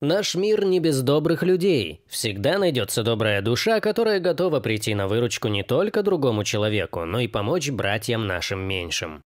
Наш мир не без добрых людей. Всегда найдется добрая душа, которая готова прийти на выручку не только другому человеку, но и помочь братьям нашим меньшим.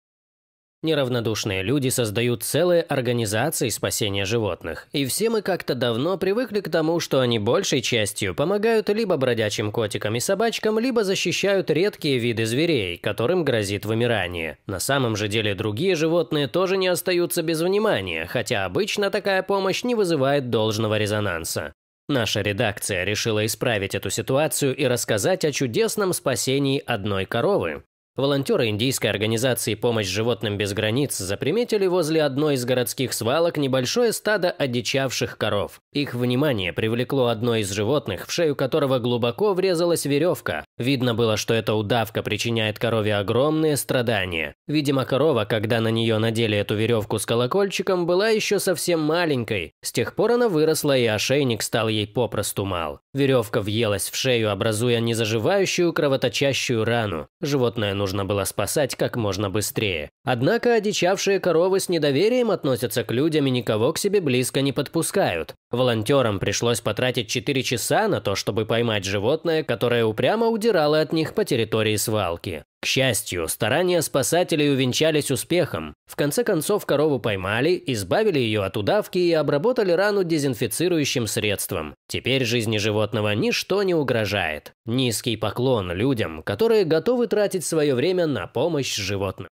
Неравнодушные люди создают целые организации спасения животных, и все мы как-то давно привыкли к тому, что они большей частью помогают либо бродячим котикам и собачкам, либо защищают редкие виды зверей, которым грозит вымирание. На самом же деле другие животные тоже не остаются без внимания, хотя обычно такая помощь не вызывает должного резонанса. Наша редакция решила исправить эту ситуацию и рассказать о чудесном спасении одной коровы. Волонтеры индийской организации «Помощь животным без границ» заприметили возле одной из городских свалок небольшое стадо одичавших коров. Их внимание привлекло одно из животных, в шею которого глубоко врезалась веревка. Видно было, что эта удавка причиняет корове огромные страдания. Видимо, корова, когда на нее надели эту веревку с колокольчиком, была еще совсем маленькой. С тех пор она выросла, и ошейник стал ей попросту мал. Веревка въелась в шею, образуя незаживающую кровоточащую рану. Животное нужно было спасать как можно быстрее. Однако одичавшие коровы с недоверием относятся к людям и никого к себе близко не подпускают. Волонтерам пришлось потратить 4 часа на то, чтобы поймать животное, которое упрямо удирало от них по территории свалки. К счастью, старания спасателей увенчались успехом. В конце концов, корову поймали, избавили ее от удавки и обработали рану дезинфицирующим средством. Теперь жизни животного ничто не угрожает. Низкий поклон людям, которые готовы тратить свое время на помощь животным.